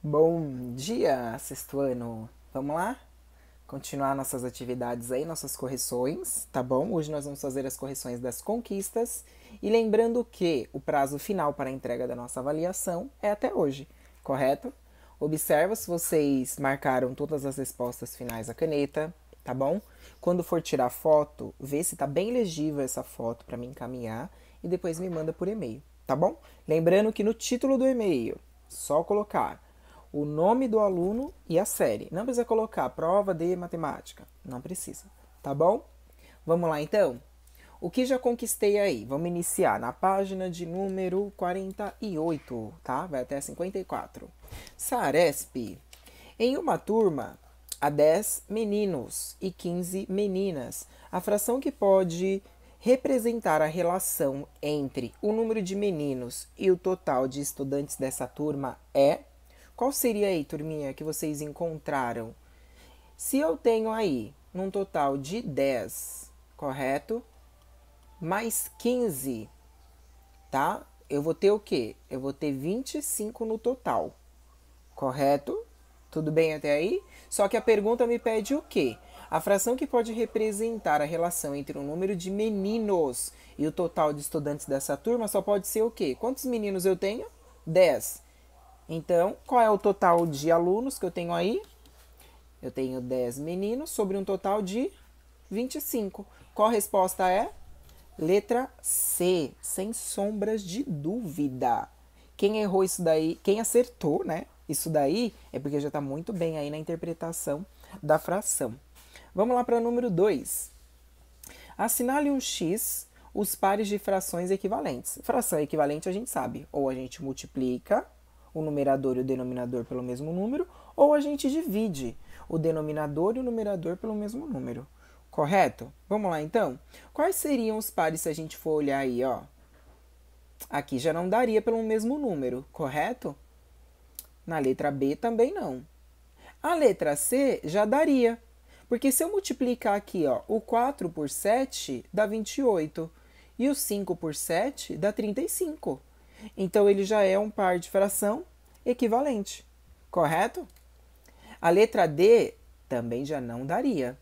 Bom dia, sexto ano. Vamos lá? Continuar nossas atividades aí, nossas correções, tá bom? Hoje nós vamos fazer as correções das conquistas. E lembrando que o prazo final para a entrega da nossa avaliação é até hoje, correto? Observa se vocês marcaram todas as respostas finais à caneta, tá bom? Quando for tirar foto, vê se tá bem legível essa foto para me encaminhar e depois me manda por e-mail, tá bom? Lembrando que no título do e-mail, só colocar o nome do aluno e a série. Não precisa colocar prova de matemática. Não precisa, tá bom? Vamos lá então? O que já conquistei aí? Vamos iniciar na página de número 48, tá? Vai até 54. Saresp. Em uma turma, há 10 meninos e 15 meninas. A fração que pode representar a relação entre o número de meninos e o total de estudantes dessa turma é qual seria aí, turminha, que vocês encontraram? Se eu tenho aí num total de 10, correto? Mais 15, tá? Eu vou ter o quê? Eu vou ter 25 no total, correto? Tudo bem até aí? Só que a pergunta me pede o quê? A fração que pode representar a relação entre o número de meninos e o total de estudantes dessa turma só pode ser o quê? Quantos meninos eu tenho? 10. Então, qual é o total de alunos que eu tenho aí? Eu tenho 10 meninos sobre um total de 25. Qual a resposta é? Letra C, sem sombras de dúvida. Quem errou isso daí, quem acertou, né? Isso daí é porque já está muito bem aí na interpretação da fração. Vamos lá para o número 2. Assinale um x os pares de frações equivalentes. Fração equivalente a gente sabe, ou a gente multiplica o numerador e o denominador pelo mesmo número, ou a gente divide o denominador e o numerador pelo mesmo número. Correto? Vamos lá então? Quais seriam os pares se a gente for olhar aí, ó? Aqui já não daria pelo mesmo número, correto? Na letra B também não. A letra C já daria, porque se eu multiplicar aqui, ó, o 4 por 7 dá 28 e o 5 por 7 dá 35. Então ele já é um par de fração equivalente, correto? A letra D também já não daria.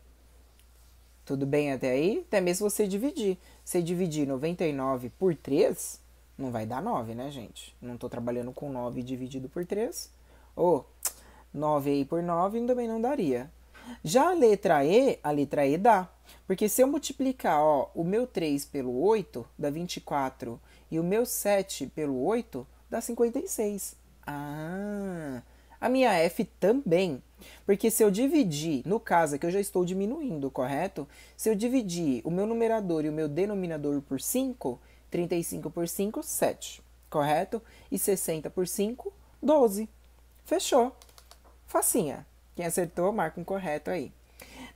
Tudo bem até aí? Até mesmo você dividir. Você dividir 99 por 3, não vai dar 9, né, gente? Não estou trabalhando com 9 dividido por 3. Ou oh, 9 aí por 9 também não daria. Já a letra E, a letra E dá. Porque se eu multiplicar ó, o meu 3 pelo 8, dá 24 e o meu 7 pelo 8 dá 56. Ah, a minha F também. Porque se eu dividir, no caso aqui eu já estou diminuindo, correto? Se eu dividir o meu numerador e o meu denominador por 5, 35 por 5, 7, correto? E 60 por 5, 12. Fechou. Facinha. Quem acertou, marca um correto aí.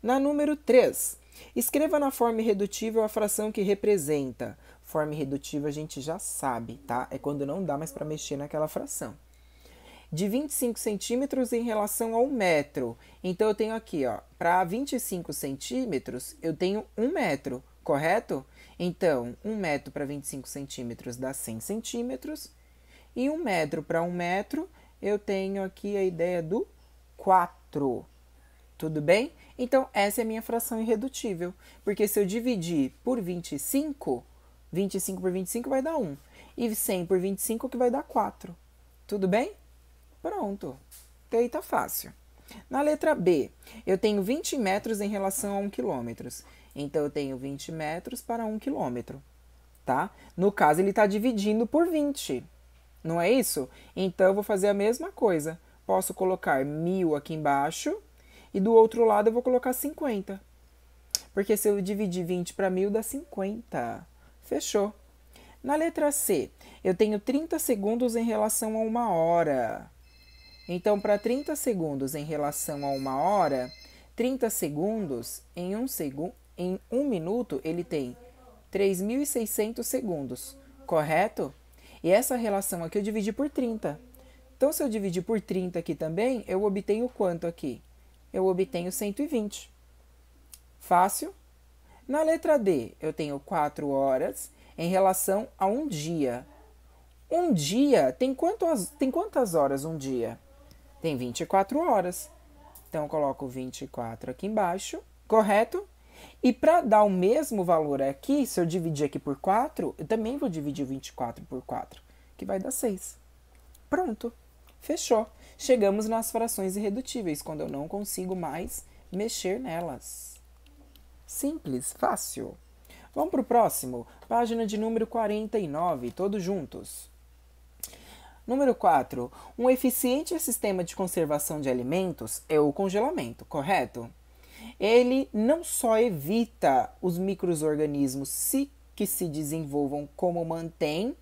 Na número 3, escreva na forma irredutível a fração que representa Forma irredutível a gente já sabe, tá? É quando não dá mais para mexer naquela fração. De 25 centímetros em relação ao metro. Então eu tenho aqui, ó, para 25 centímetros eu tenho 1 metro, correto? Então, 1 metro para 25 centímetros dá 100 centímetros. E 1 metro para 1 metro eu tenho aqui a ideia do 4. Tudo bem? Então, essa é a minha fração irredutível, porque se eu dividir por 25, 25 por 25 vai dar 1. E 100 por 25 que vai dar 4. Tudo bem? Pronto. Até aí tá fácil. Na letra B, eu tenho 20 metros em relação a 1 quilômetro. Então, eu tenho 20 metros para 1 quilômetro, tá? No caso, ele está dividindo por 20, não é isso? Então, eu vou fazer a mesma coisa. Posso colocar 1.000 aqui embaixo e do outro lado eu vou colocar 50. Porque se eu dividir 20 para 1.000, dá 50. Fechou. Na letra C, eu tenho 30 segundos em relação a uma hora. Então, para 30 segundos em relação a uma hora, 30 segundos em um, segu em um minuto ele tem 3.600 segundos, correto? E essa relação aqui eu dividi por 30. Então, se eu dividir por 30 aqui também, eu obtenho quanto aqui? Eu obtenho 120. Fácil? Na letra D, eu tenho 4 horas em relação a um dia. Um dia tem, quantas tem quantas horas um dia? Tem 24 horas. Então, eu coloco 24 aqui embaixo, correto? E para dar o mesmo valor aqui, se eu dividir aqui por 4, eu também vou dividir 24 por 4, que vai dar 6. Pronto, fechou. Chegamos nas frações irredutíveis, quando eu não consigo mais mexer nelas. Simples, fácil. Vamos para o próximo, página de número 49, todos juntos. Número 4. Um eficiente sistema de conservação de alimentos é o congelamento, correto? Ele não só evita os micro-organismos que se desenvolvam, como mantém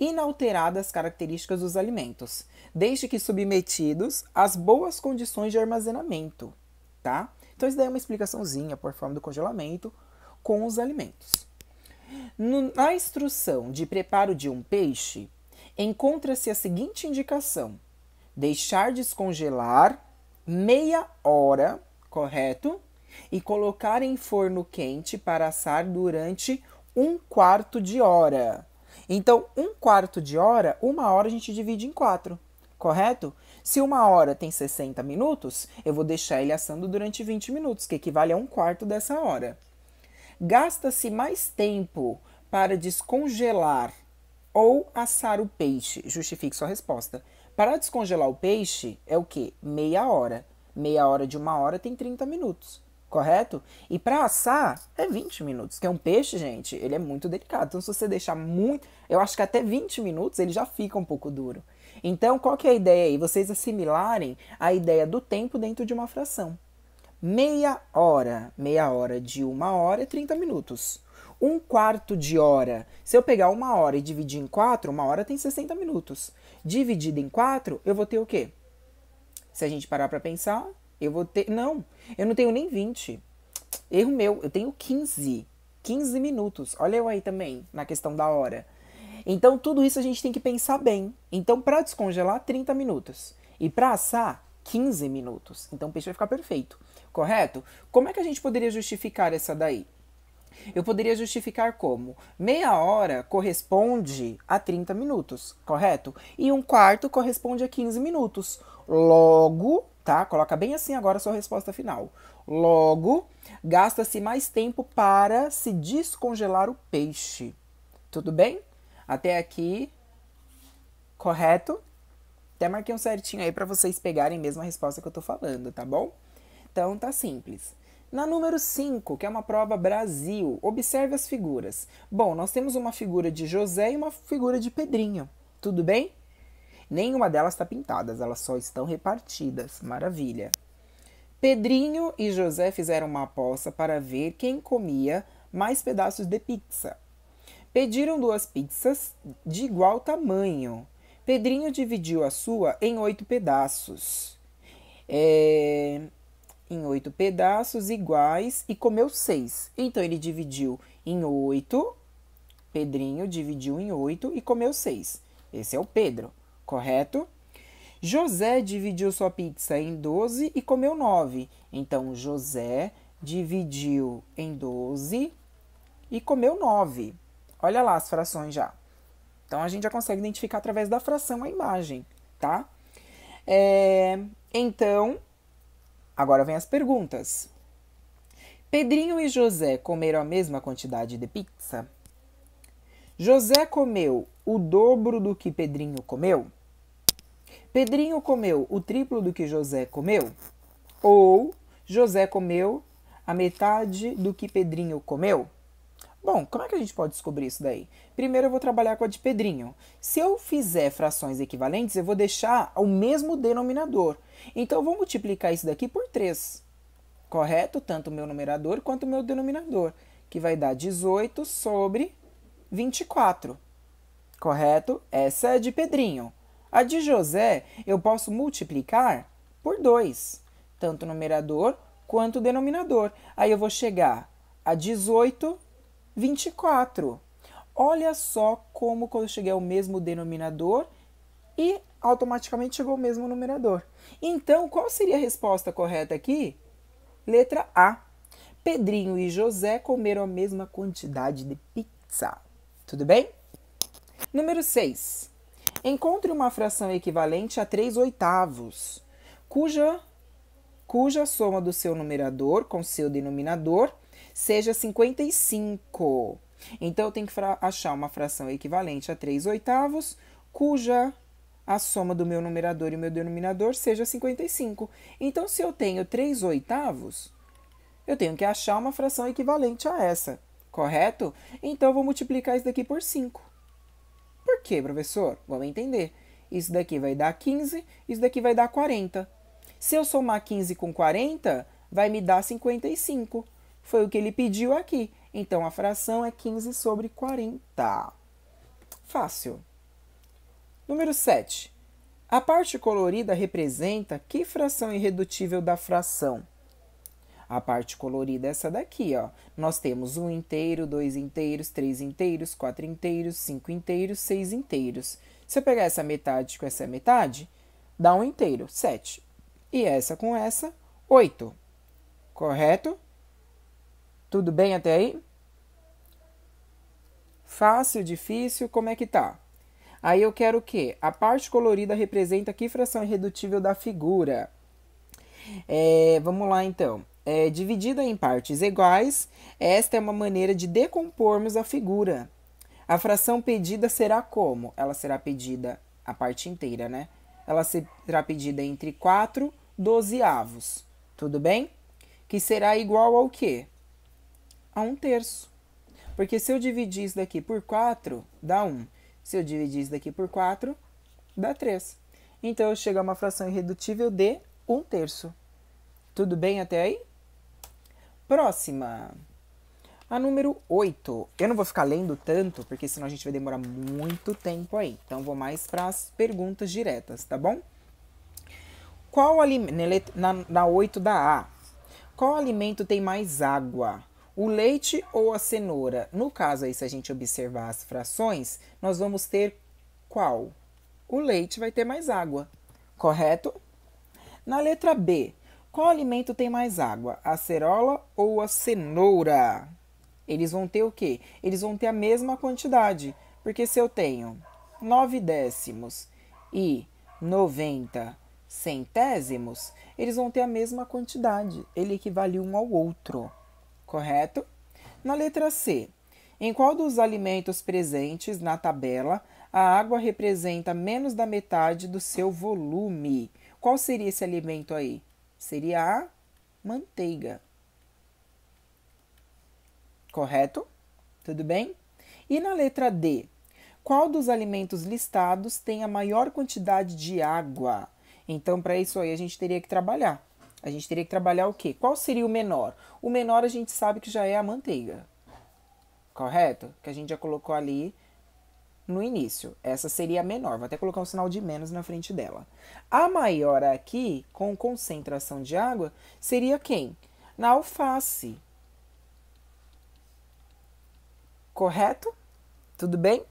inalteradas as características dos alimentos, desde que submetidos às boas condições de armazenamento, tá? Então isso daí é uma explicaçãozinha por forma do congelamento com os alimentos. No, na instrução de preparo de um peixe, encontra-se a seguinte indicação: deixar descongelar meia hora, correto? E colocar em forno quente para assar durante um quarto de hora. Então, um quarto de hora, uma hora a gente divide em quatro, correto? Se uma hora tem 60 minutos, eu vou deixar ele assando durante 20 minutos, que equivale a um quarto dessa hora. Gasta-se mais tempo para descongelar ou assar o peixe? Justifique sua resposta. Para descongelar o peixe é o que? Meia hora. Meia hora de uma hora tem 30 minutos, correto? E para assar é 20 minutos, que é um peixe, gente, ele é muito delicado. Então se você deixar muito, eu acho que até 20 minutos ele já fica um pouco duro. Então, qual que é a ideia aí? Vocês assimilarem a ideia do tempo dentro de uma fração. Meia hora, meia hora de uma hora é 30 minutos. Um quarto de hora, se eu pegar uma hora e dividir em quatro, uma hora tem 60 minutos. Dividido em quatro, eu vou ter o quê? Se a gente parar para pensar, eu vou ter. Não, eu não tenho nem 20. Erro meu, eu tenho 15. 15 minutos. Olha eu aí também, na questão da hora. Então tudo isso a gente tem que pensar bem. Então para descongelar 30 minutos e para assar 15 minutos. Então o peixe vai ficar perfeito, correto? Como é que a gente poderia justificar essa daí? Eu poderia justificar como meia hora corresponde a 30 minutos, correto? E um quarto corresponde a 15 minutos. Logo, tá? Coloca bem assim agora a sua resposta final. Logo, gasta-se mais tempo para se descongelar o peixe. Tudo bem? Até aqui, correto? Até marquei um certinho aí para vocês pegarem mesmo a resposta que eu tô falando, tá bom? Então tá simples. Na número 5, que é uma prova Brasil, observe as figuras. Bom, nós temos uma figura de José e uma figura de Pedrinho, tudo bem? Nenhuma delas está pintadas, elas só estão repartidas. Maravilha. Pedrinho e José fizeram uma aposta para ver quem comia mais pedaços de pizza. Pediram duas pizzas de igual tamanho. Pedrinho dividiu a sua em oito pedaços. É, em oito pedaços iguais e comeu seis. Então ele dividiu em oito. Pedrinho dividiu em oito e comeu seis. Esse é o Pedro, correto? José dividiu sua pizza em doze e comeu nove. Então José dividiu em doze e comeu nove. Olha lá as frações já. Então a gente já consegue identificar através da fração a imagem, tá? É, então, agora vem as perguntas. Pedrinho e José comeram a mesma quantidade de pizza? José comeu o dobro do que Pedrinho comeu? Pedrinho comeu o triplo do que José comeu? Ou José comeu a metade do que Pedrinho comeu? Bom, como é que a gente pode descobrir isso daí? Primeiro eu vou trabalhar com a de Pedrinho. Se eu fizer frações equivalentes, eu vou deixar o mesmo denominador. Então eu vou multiplicar isso daqui por 3. Correto? Tanto o meu numerador quanto o meu denominador, que vai dar 18 sobre 24. Correto? Essa é a de Pedrinho. A de José eu posso multiplicar por 2, tanto o numerador quanto o denominador. Aí eu vou chegar a 18 24. Olha só como quando eu cheguei ao mesmo denominador e automaticamente chegou ao mesmo numerador. Então, qual seria a resposta correta aqui? Letra A. Pedrinho e José comeram a mesma quantidade de pizza. Tudo bem? Número 6. Encontre uma fração equivalente a 3 oitavos, cuja, cuja soma do seu numerador com seu denominador seja 55. Então, eu tenho que achar uma fração equivalente a 3 oitavos, cuja a soma do meu numerador e meu denominador seja 55. Então, se eu tenho 3 oitavos, eu tenho que achar uma fração equivalente a essa, correto? Então, eu vou multiplicar isso daqui por 5. Por quê, professor? Vamos entender. Isso daqui vai dar 15, isso daqui vai dar 40. Se eu somar 15 com 40, vai me dar 55. Foi o que ele pediu aqui. Então a fração é 15 sobre 40. Fácil. Número 7. A parte colorida representa que fração irredutível da fração? A parte colorida é essa daqui, ó. Nós temos um inteiro, dois inteiros, três inteiros, quatro inteiros, cinco inteiros, seis inteiros. Se eu pegar essa metade com essa metade, dá um inteiro, 7. E essa com essa, 8. Correto? Tudo bem até aí? Fácil, difícil, como é que tá? Aí eu quero o quê? A parte colorida representa que fração irredutível da figura? É, vamos lá então. É, dividida em partes iguais, esta é uma maneira de decompormos a figura. A fração pedida será como? Ela será pedida a parte inteira, né? Ela será pedida entre 4 dozeavos, tudo bem? Que será igual ao quê? a um terço. Porque se eu dividir isso daqui por 4, dá 1. Se eu dividir isso daqui por 4, dá 3. Então, eu chego a uma fração irredutível de 1 terço. Tudo bem até aí? Próxima. A número 8. Eu não vou ficar lendo tanto, porque senão a gente vai demorar muito tempo aí. Então, vou mais para as perguntas diretas, tá bom? Qual alimento... Na, na 8 da A. Qual alimento tem mais água? O leite ou a cenoura? No caso aí, se a gente observar as frações, nós vamos ter qual? O leite vai ter mais água, correto? Na letra B, qual alimento tem mais água? A cerola ou a cenoura? Eles vão ter o quê? Eles vão ter a mesma quantidade, porque se eu tenho 9 décimos e 90 centésimos, eles vão ter a mesma quantidade, ele equivale um ao outro correto? Na letra C, em qual dos alimentos presentes na tabela a água representa menos da metade do seu volume? Qual seria esse alimento aí? Seria a manteiga. Correto? Tudo bem? E na letra D, qual dos alimentos listados tem a maior quantidade de água? Então, para isso aí, a gente teria que trabalhar. A gente teria que trabalhar o quê? Qual seria o menor? O menor a gente sabe que já é a manteiga, correto? Que a gente já colocou ali no início. Essa seria a menor. Vou até colocar um sinal de menos na frente dela. A maior aqui, com concentração de água, seria quem? Na alface. Correto? Tudo bem?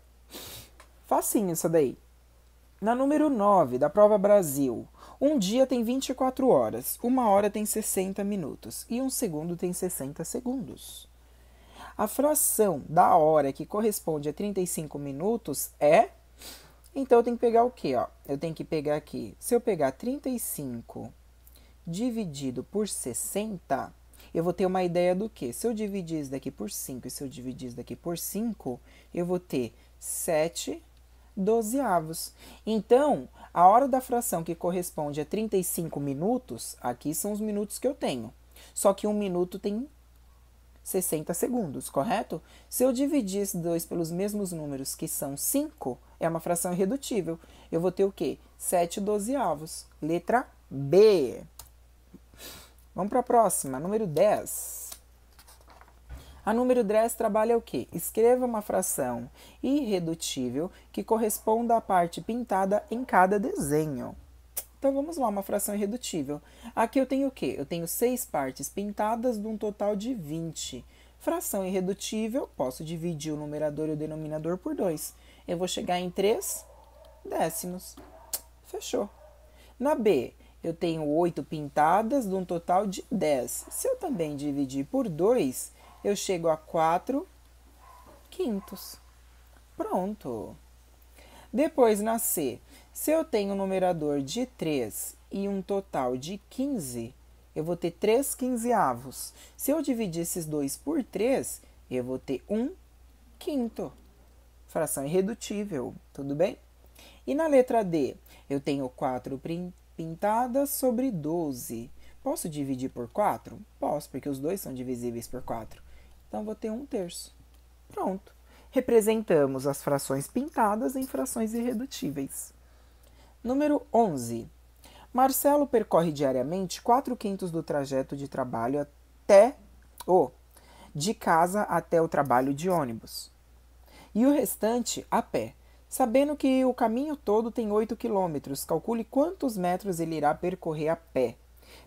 Facinho isso daí. Na número 9 da prova Brasil, um dia tem 24 horas, uma hora tem 60 minutos e um segundo tem 60 segundos. A fração da hora que corresponde a 35 minutos é. Então eu tenho que pegar o quê? Ó? Eu tenho que pegar aqui. Se eu pegar 35 dividido por 60, eu vou ter uma ideia do quê? Se eu dividir isso daqui por 5 e se eu dividir isso daqui por 5, eu vou ter 7 dozeavos. Então, a hora da fração que corresponde a 35 minutos, aqui são os minutos que eu tenho. Só que um minuto tem 60 segundos, correto? Se eu dividir esses dois pelos mesmos números, que são 5, é uma fração irredutível. Eu vou ter o quê? 7 dozeavos. Letra B. Vamos para a próxima, número 10. A número dress trabalha o quê? Escreva uma fração irredutível que corresponda à parte pintada em cada desenho. Então vamos lá, uma fração irredutível. Aqui eu tenho o quê? Eu tenho seis partes pintadas de um total de 20. Fração irredutível, posso dividir o numerador e o denominador por 2. Eu vou chegar em 3 décimos. Fechou. Na B, eu tenho 8 pintadas de um total de 10. Se eu também dividir por 2, eu chego a 4 quintos. Pronto. Depois, na C, se eu tenho um numerador de 3 e um total de 15, eu vou ter 3 quinzeavos. Se eu dividir esses dois por 3, eu vou ter 1 quinto. Fração irredutível, tudo bem? E na letra D, eu tenho 4 pintadas sobre 12. Posso dividir por 4? Posso, porque os dois são divisíveis por 4. Então, vou ter um terço. Pronto. Representamos as frações pintadas em frações irredutíveis. Número 11. Marcelo percorre diariamente 4 quintos do trajeto de trabalho até o oh, de casa até o trabalho de ônibus. E o restante a pé. Sabendo que o caminho todo tem 8 quilômetros, calcule quantos metros ele irá percorrer a pé.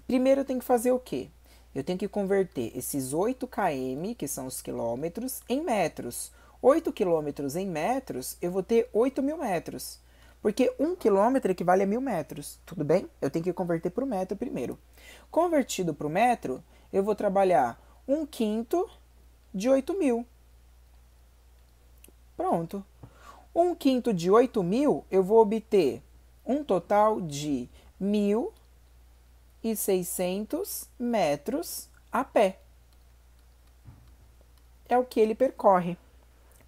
Primeiro tem que fazer o quê? Eu tenho que converter esses 8 km, que são os quilômetros, em metros. 8 quilômetros em metros, eu vou ter 8 mil metros. Porque 1 quilômetro equivale a mil metros, tudo bem? Eu tenho que converter para o metro primeiro. Convertido para o metro, eu vou trabalhar 1 quinto de 8 mil. Pronto. 1 quinto de 8 mil, eu vou obter um total de 1.000 e 600 metros a pé. É o que ele percorre.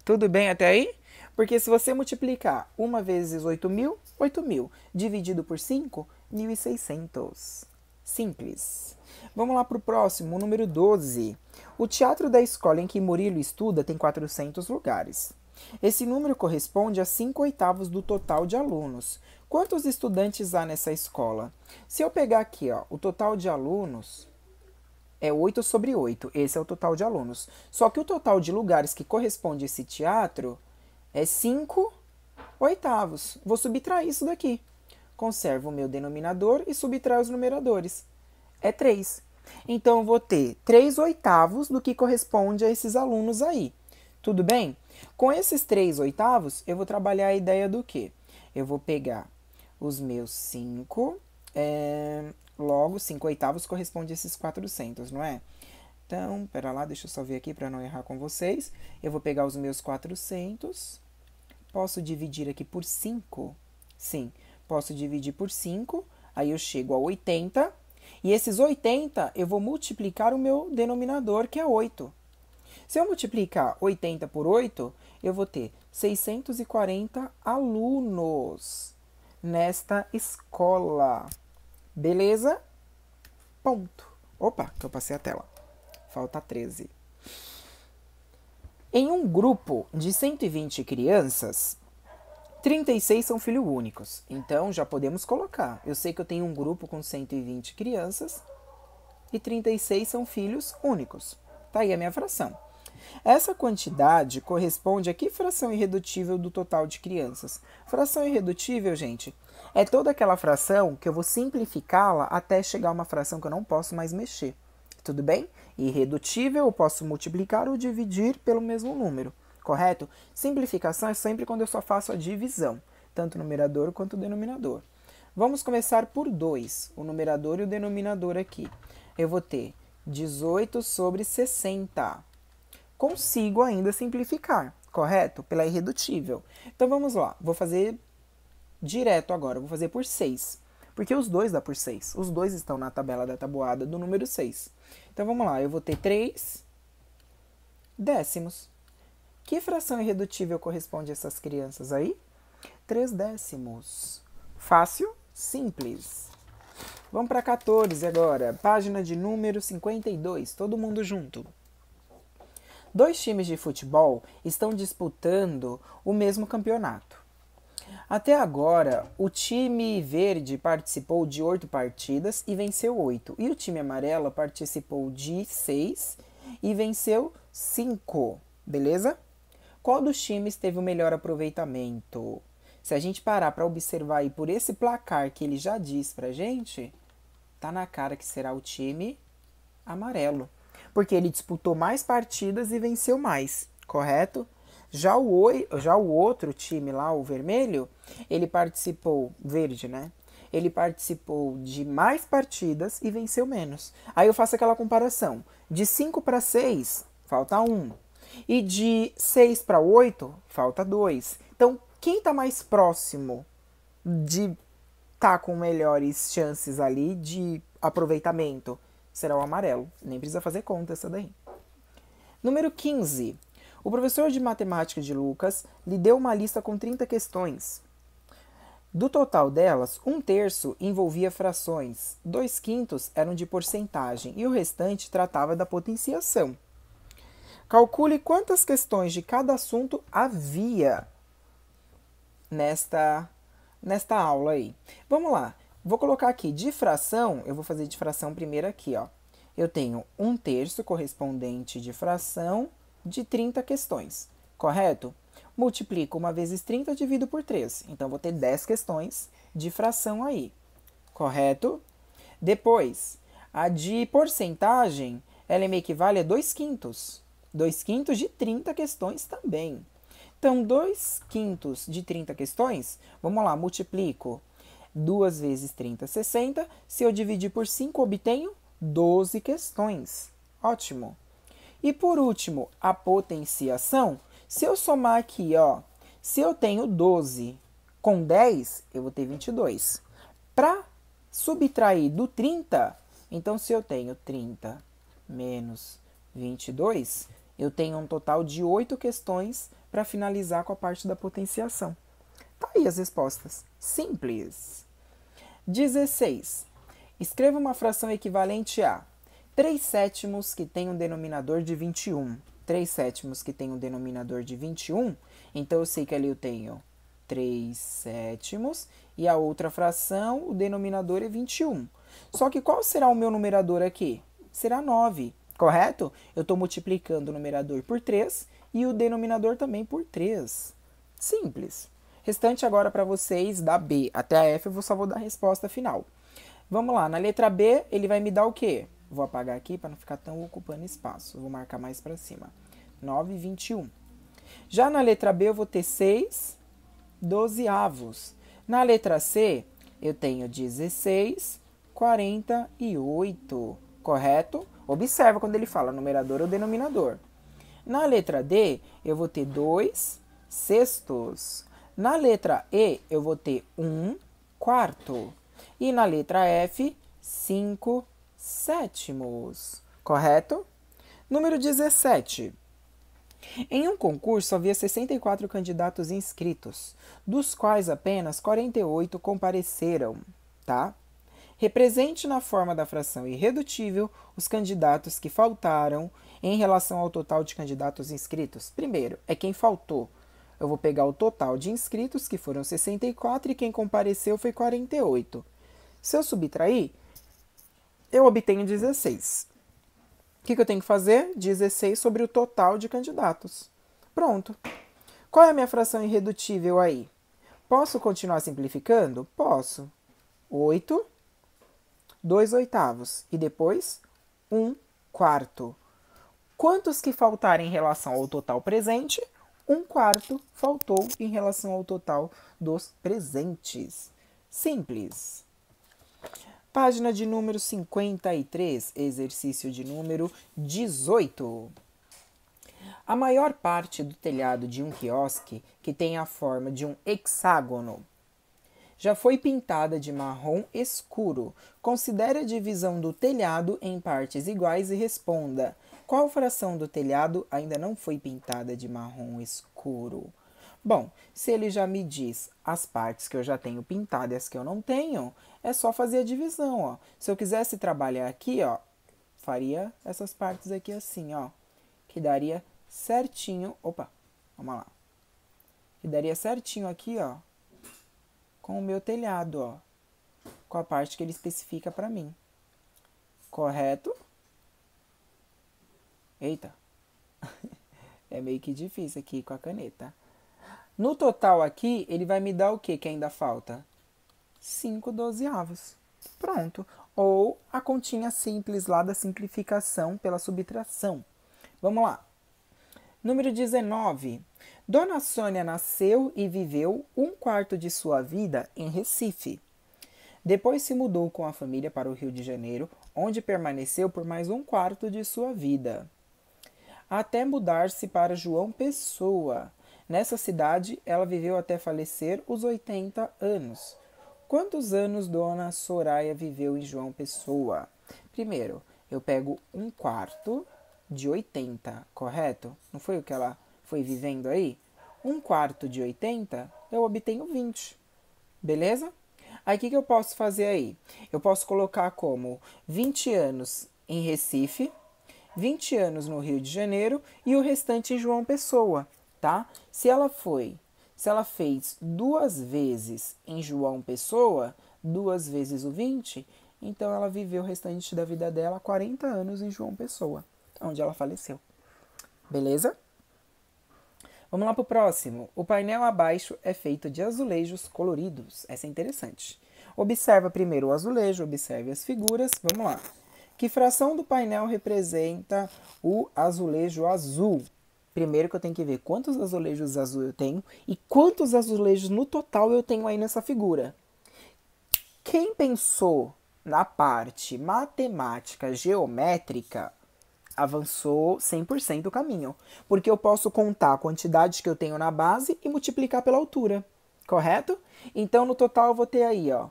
Tudo bem até aí? Porque se você multiplicar 1 vezes 8.000, 8.000, dividido por 5, 1.600. Simples. Vamos lá para o próximo, número 12. O teatro da escola em que Murilo estuda tem 400 lugares. Esse número corresponde a 5 oitavos do total de alunos, Quantos estudantes há nessa escola? Se eu pegar aqui, ó, o total de alunos é 8 sobre 8. Esse é o total de alunos. Só que o total de lugares que corresponde a esse teatro é 5 oitavos. Vou subtrair isso daqui. Conservo o meu denominador e subtraio os numeradores. É 3. Então, eu vou ter 3 oitavos do que corresponde a esses alunos aí. Tudo bem? Com esses 3 oitavos, eu vou trabalhar a ideia do quê? Eu vou pegar os meus 5. É, logo, 5 oitavos corresponde a esses 400, não é? Então, pera lá, deixa eu só ver aqui para não errar com vocês. Eu vou pegar os meus 400. Posso dividir aqui por 5? Sim, posso dividir por 5. Aí eu chego a 80. E esses 80 eu vou multiplicar o meu denominador, que é 8. Se eu multiplicar 80 por 8, eu vou ter 640 alunos nesta escola. Beleza? Ponto. Opa, que eu passei a tela. Falta 13. Em um grupo de 120 crianças, 36 são filhos únicos. Então já podemos colocar. Eu sei que eu tenho um grupo com 120 crianças e 36 são filhos únicos. Tá aí a minha fração. Essa quantidade corresponde a que fração irredutível do total de crianças? Fração irredutível, gente, é toda aquela fração que eu vou simplificá-la até chegar a uma fração que eu não posso mais mexer. Tudo bem? Irredutível, eu posso multiplicar ou dividir pelo mesmo número, correto? Simplificação é sempre quando eu só faço a divisão, tanto numerador quanto denominador. Vamos começar por 2, o numerador e o denominador aqui. Eu vou ter 18 sobre 60 consigo ainda simplificar, correto? Pela irredutível. Então vamos lá, vou fazer direto agora, vou fazer por 6. Porque os dois dá por 6. Os dois estão na tabela da tabuada do número 6. Então vamos lá, eu vou ter 3 décimos. Que fração irredutível corresponde a essas crianças aí? 3 décimos. Fácil? Simples. Vamos para 14 agora. Página de número 52. Todo mundo junto. Dois times de futebol estão disputando o mesmo campeonato. Até agora, o time verde participou de oito partidas e venceu oito. E o time amarelo participou de seis e venceu cinco. Beleza? Qual dos times teve o melhor aproveitamento? Se a gente parar para observar aí por esse placar que ele já diz pra gente, tá na cara que será o time amarelo porque ele disputou mais partidas e venceu mais, correto? Já o, oi, já o outro time lá, o vermelho, ele participou, verde, né? Ele participou de mais partidas e venceu menos. Aí eu faço aquela comparação. De 5 para 6, falta 1. Um. E de 6 para 8, falta 2. Então, quem está mais próximo de estar tá com melhores chances ali de aproveitamento? será o amarelo. Nem precisa fazer conta essa daí. Número 15. O professor de matemática de Lucas lhe deu uma lista com 30 questões. Do total delas, um terço envolvia frações, dois quintos eram de porcentagem e o restante tratava da potenciação. Calcule quantas questões de cada assunto havia nesta, nesta aula aí. Vamos lá. Vou colocar aqui difração, eu vou fazer difração primeiro aqui, ó. Eu tenho um terço correspondente de fração de 30 questões, correto? Multiplico uma vezes 30, divido por 3. Então, vou ter 10 questões de fração aí, correto? Depois, a de porcentagem, ela me equivale a 2 quintos. 2 quintos de 30 questões também. Então, 2 quintos de 30 questões, vamos lá, multiplico 2 vezes 30, 60. Se eu dividir por 5, obtenho 12 questões. Ótimo. E por último, a potenciação. Se eu somar aqui, ó, se eu tenho 12 com 10, eu vou ter 22. Para subtrair do 30, então se eu tenho 30 menos 22, eu tenho um total de 8 questões para finalizar com a parte da potenciação. Tá aí as respostas. Simples. 16. Escreva uma fração equivalente a 3 sétimos que tem um denominador de 21. 3 sétimos que tem um denominador de 21, então eu sei que ali eu tenho 3 sétimos e a outra fração, o denominador é 21. Só que qual será o meu numerador aqui? Será 9, correto? Eu estou multiplicando o numerador por 3 e o denominador também por 3. Simples. Restante agora para vocês, da B até a F, eu só vou dar a resposta final. Vamos lá, na letra B, ele vai me dar o quê? Vou apagar aqui para não ficar tão ocupando espaço. Vou marcar mais para cima. 9, 21. Já na letra B, eu vou ter 6 dozeavos. Na letra C, eu tenho 16, 48, correto? Observa quando ele fala numerador ou denominador. Na letra D, eu vou ter 2 sextos. Na letra E, eu vou ter 1 quarto. E na letra F, 5 sétimos. Correto? Número 17. Em um concurso havia 64 candidatos inscritos, dos quais apenas 48 compareceram, tá? Represente na forma da fração irredutível os candidatos que faltaram em relação ao total de candidatos inscritos. Primeiro, é quem faltou, eu vou pegar o total de inscritos, que foram 64, e quem compareceu foi 48. Se eu subtrair, eu obtenho 16. O que, que eu tenho que fazer? 16 sobre o total de candidatos. Pronto. Qual é a minha fração irredutível aí? Posso continuar simplificando? Posso. 8, 2 oitavos e depois 1 quarto. Quantos que faltarem em relação ao total presente? um quarto faltou em relação ao total dos presentes. Simples. Página de número 53, exercício de número 18. A maior parte do telhado de um quiosque, que tem a forma de um hexágono, já foi pintada de marrom escuro. Considere a divisão do telhado em partes iguais e responda: qual fração do telhado ainda não foi pintada de marrom escuro? Bom, se ele já me diz as partes que eu já tenho pintadas, e as que eu não tenho, é só fazer a divisão, ó. Se eu quisesse trabalhar aqui, ó, faria essas partes aqui assim, ó, que daria certinho, opa, vamos lá. Que daria certinho aqui, ó, com o meu telhado, ó, com a parte que ele especifica para mim. Correto? Eita, é meio que difícil aqui com a caneta. No total aqui, ele vai me dar o que que ainda falta? 5 dozeavos. Pronto. Ou a continha simples lá da simplificação pela subtração. Vamos lá. Número 19. Dona Sônia nasceu e viveu um quarto de sua vida em Recife. Depois se mudou com a família para o Rio de Janeiro, onde permaneceu por mais um quarto de sua vida até mudar-se para João Pessoa. Nessa cidade, ela viveu até falecer os 80 anos. Quantos anos Dona Soraya viveu em João Pessoa? Primeiro, eu pego um quarto de 80, correto? Não foi o que ela foi vivendo aí? Um quarto de 80, eu obtenho 20, beleza? Aí o que, que eu posso fazer aí? Eu posso colocar como 20 anos em Recife, 20 anos no Rio de Janeiro e o restante em João Pessoa, tá? Se ela foi, se ela fez duas vezes em João Pessoa, duas vezes o 20, então ela viveu o restante da vida dela 40 anos em João Pessoa, onde ela faleceu. Beleza? Vamos lá para o próximo. O painel abaixo é feito de azulejos coloridos. Essa é interessante. Observa primeiro o azulejo, observe as figuras. Vamos lá. Que fração do painel representa o azulejo azul? Primeiro que eu tenho que ver quantos azulejos azul eu tenho e quantos azulejos no total eu tenho aí nessa figura. Quem pensou na parte matemática geométrica avançou 100% o caminho, porque eu posso contar a quantidade que eu tenho na base e multiplicar pela altura, correto? Então no total eu vou ter aí, ó,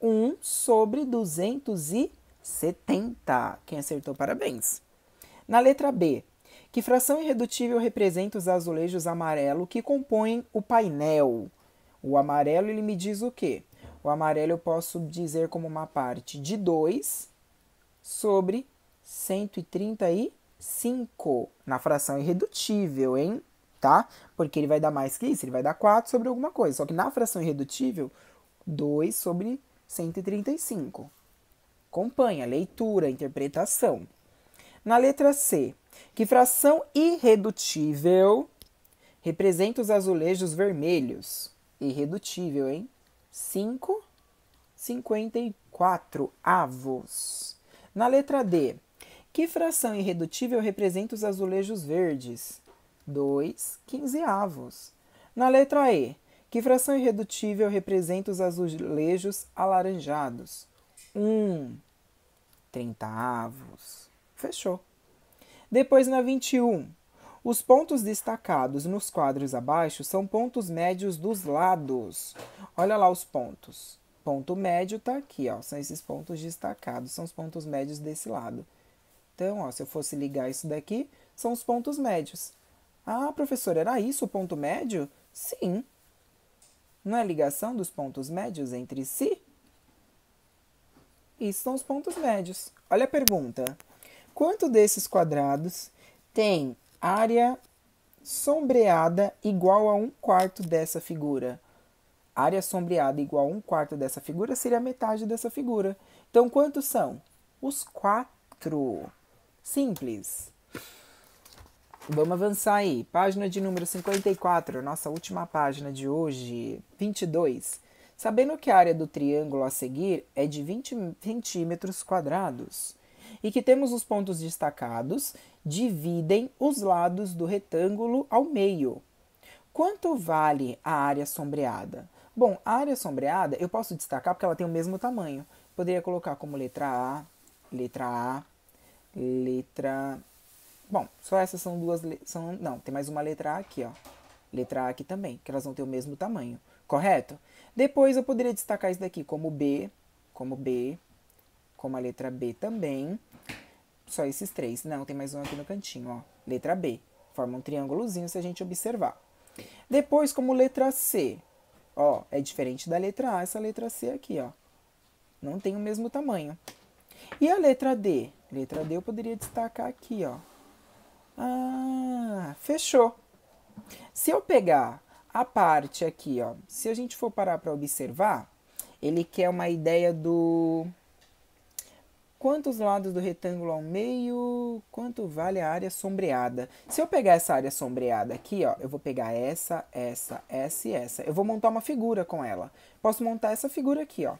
1 sobre 230. 70. Quem acertou, parabéns. Na letra B, que fração irredutível representa os azulejos amarelo que compõem o painel? O amarelo ele me diz o quê? O amarelo eu posso dizer como uma parte de 2 sobre 135 na fração irredutível, hein? Tá? Porque ele vai dar mais que isso, ele vai dar 4 sobre alguma coisa. Só que na fração irredutível, 2 sobre 135 acompanha, leitura, interpretação. Na letra C, que fração irredutível representa os azulejos vermelhos? Irredutível, hein? 5, 54 avos. Na letra D, que fração irredutível representa os azulejos verdes? 2 avos Na letra E, que fração irredutível representa os azulejos alaranjados? 1 um, 30 avos. Fechou. Depois na 21, os pontos destacados nos quadros abaixo são pontos médios dos lados. Olha lá os pontos. Ponto médio está aqui, ó, são esses pontos destacados, são os pontos médios desse lado. Então, ó, se eu fosse ligar isso daqui, são os pontos médios. Ah, professor, era isso o ponto médio? Sim. Não é ligação dos pontos médios entre si? Isso são os pontos médios. Olha a pergunta. Quanto desses quadrados tem área sombreada igual a um quarto dessa figura? Área sombreada igual a um quarto dessa figura seria metade dessa figura. Então, quantos são? Os quatro. Simples. Vamos avançar aí. Página de número 54, nossa última página de hoje. 22 sabendo que a área do triângulo a seguir é de 20 centímetros quadrados e que temos os pontos destacados, dividem os lados do retângulo ao meio. Quanto vale a área sombreada? Bom, a área sombreada eu posso destacar porque ela tem o mesmo tamanho. Poderia colocar como letra A, letra A, letra. Bom, só essas são duas. Le... São... Não, tem mais uma letra A aqui, ó. Letra A aqui também, que elas vão ter o mesmo tamanho, correto? Depois eu poderia destacar isso daqui como B, como B, como a letra B também. Só esses três. Não, tem mais um aqui no cantinho, ó. Letra B. Forma um triângulozinho se a gente observar. Depois, como letra C. Ó, é diferente da letra A, essa letra C aqui, ó. Não tem o mesmo tamanho. E a letra D? Letra D eu poderia destacar aqui, ó. Ah, fechou. Se eu pegar a parte aqui, ó. Se a gente for parar para observar, ele quer uma ideia do quantos lados do retângulo ao meio, quanto vale a área sombreada. Se eu pegar essa área sombreada aqui, ó, eu vou pegar essa, essa, essa e essa. Eu vou montar uma figura com ela. Posso montar essa figura aqui, ó.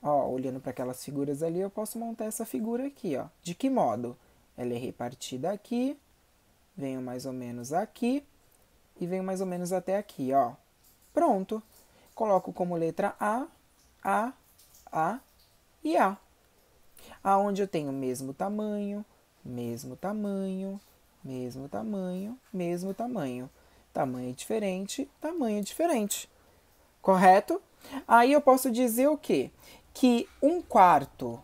Ó, olhando para aquelas figuras ali, eu posso montar essa figura aqui, ó. De que modo? Ela é repartida aqui, venho mais ou menos aqui, e venho mais ou menos até aqui, ó. Pronto. Coloco como letra A, A, A e A. Aonde eu tenho o mesmo tamanho, mesmo tamanho, mesmo tamanho, mesmo tamanho. Tamanho diferente, tamanho diferente. Correto? Aí eu posso dizer o quê? Que um quarto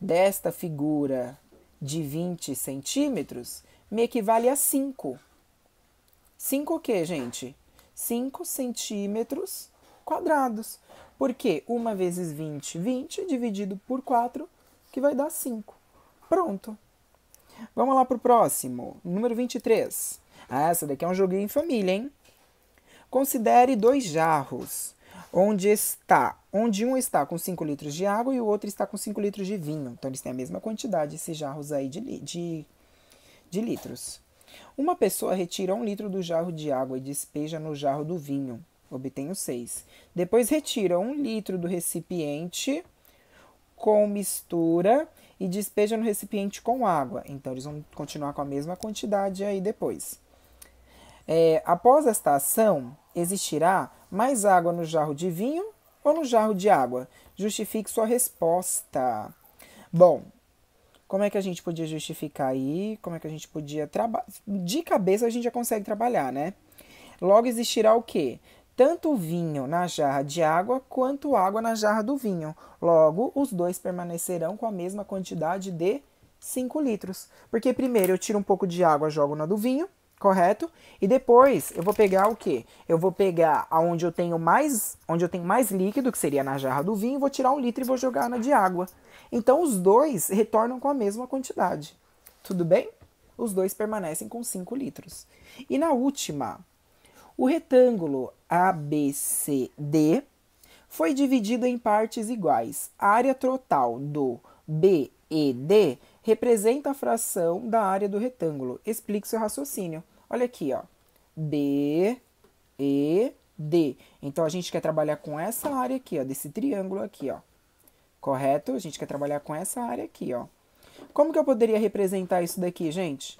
desta figura de 20 centímetros me equivale a 5. 5 o quê, gente? 5 centímetros quadrados. Porque 1 vezes 20, 20, dividido por 4, que vai dar 5. Pronto. Vamos lá para o próximo. Número 23. Ah, essa daqui é um joguinho em família, hein? Considere dois jarros, onde está, onde um está com 5 litros de água e o outro está com 5 litros de vinho. Então, eles têm a mesma quantidade, esses jarros aí de, de, de litros. Uma pessoa retira um litro do jarro de água e despeja no jarro do vinho. Obtenho seis. Depois retira um litro do recipiente com mistura e despeja no recipiente com água. Então, eles vão continuar com a mesma quantidade aí depois. É, após esta ação, existirá mais água no jarro de vinho ou no jarro de água? Justifique sua resposta. Bom, como é que a gente podia justificar aí? Como é que a gente podia trabalhar? De cabeça a gente já consegue trabalhar, né? Logo existirá o quê? Tanto o vinho na jarra de água quanto água na jarra do vinho. Logo, os dois permanecerão com a mesma quantidade de 5 litros. Porque primeiro eu tiro um pouco de água, jogo na do vinho, correto? E depois eu vou pegar o quê? Eu vou pegar aonde eu tenho mais, onde eu tenho mais líquido, que seria na jarra do vinho, vou tirar um litro e vou jogar na de água. Então os dois retornam com a mesma quantidade. Tudo bem? Os dois permanecem com 5 litros. E na última, o retângulo ABCD foi dividido em partes iguais. A área total do BED representa a fração da área do retângulo. Explique seu raciocínio. Olha aqui, ó. B, E, D. Então, a gente quer trabalhar com essa área aqui, ó, desse triângulo aqui, ó. Correto? A gente quer trabalhar com essa área aqui, ó. Como que eu poderia representar isso daqui, gente?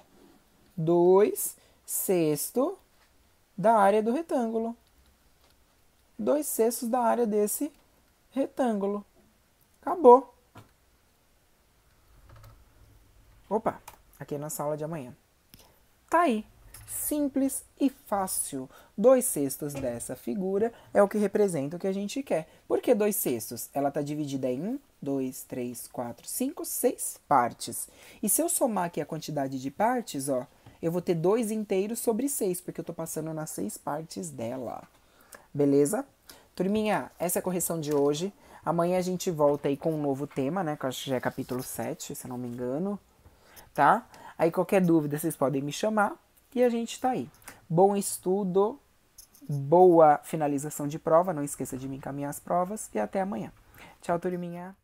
2 sexto da área do retângulo. 2 sextos da área desse retângulo. Acabou. Opa, aqui é na sala de amanhã. Tá aí simples e fácil. Dois sextos dessa figura é o que representa o que a gente quer. Por que dois sextos? Ela está dividida em 1, 2, 3, 4, 5, 6 partes. E se eu somar aqui a quantidade de partes, ó, eu vou ter dois inteiros sobre seis, porque eu estou passando nas seis partes dela. Beleza? Turminha, essa é a correção de hoje. Amanhã a gente volta aí com um novo tema, né? Que eu acho que já é capítulo 7, se não me engano. Tá? Aí qualquer dúvida vocês podem me chamar. E a gente está aí. Bom estudo, boa finalização de prova. Não esqueça de me encaminhar as provas e até amanhã. Tchau, turminha!